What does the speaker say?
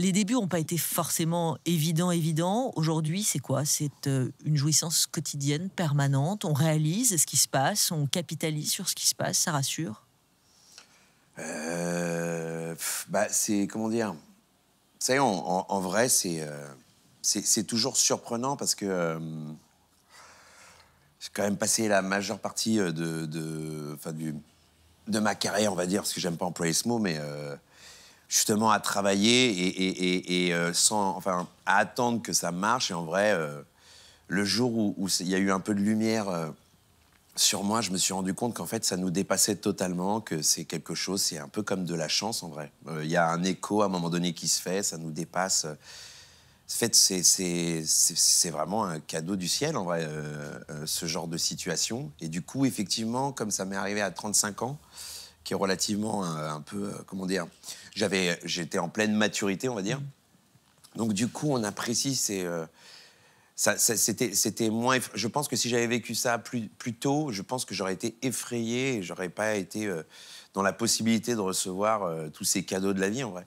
les débuts n'ont pas été forcément évidents, évidents. Aujourd'hui, c'est quoi C'est euh, une jouissance quotidienne, permanente. On réalise ce qui se passe, on capitalise sur ce qui se passe, ça rassure euh, bah, C'est, comment dire Ça en, vrai, euh, c'est, toujours surprenant parce que... j'ai quand même passé la majeure partie de, de, ma carrière, on va dire, parce que j'aime pas employer ce mot, mais justement à travailler et, euh, sans, enfin, à attendre que ça marche. Et en vrai, euh, le jour où il y a eu un peu de lumière euh, sur moi, je me suis rendu compte qu'en fait, ça nous dépassait totalement, que c'est quelque chose, c'est un peu comme de la chance en vrai. Il y a un écho à un moment donné qui se fait, ça nous dépasse. En fait, c'est vraiment un cadeau du ciel, en vrai, ce genre de situation. Et du coup, effectivement, comme ça m'est arrivé à 35 ans, qui relativement euh, un, peu, euh, comment dire, j'avais, j'étais en pleine maturité, on va dire. Donc du coup, on apprécie c'est euh, ça, c'était, c'était moins. Je pense que si j'avais vécu ça plus, plus tôt, je pense que j'aurais été effrayé et j'aurais pas été dans la possibilité de recevoir tous ces cadeaux de la vie en vrai.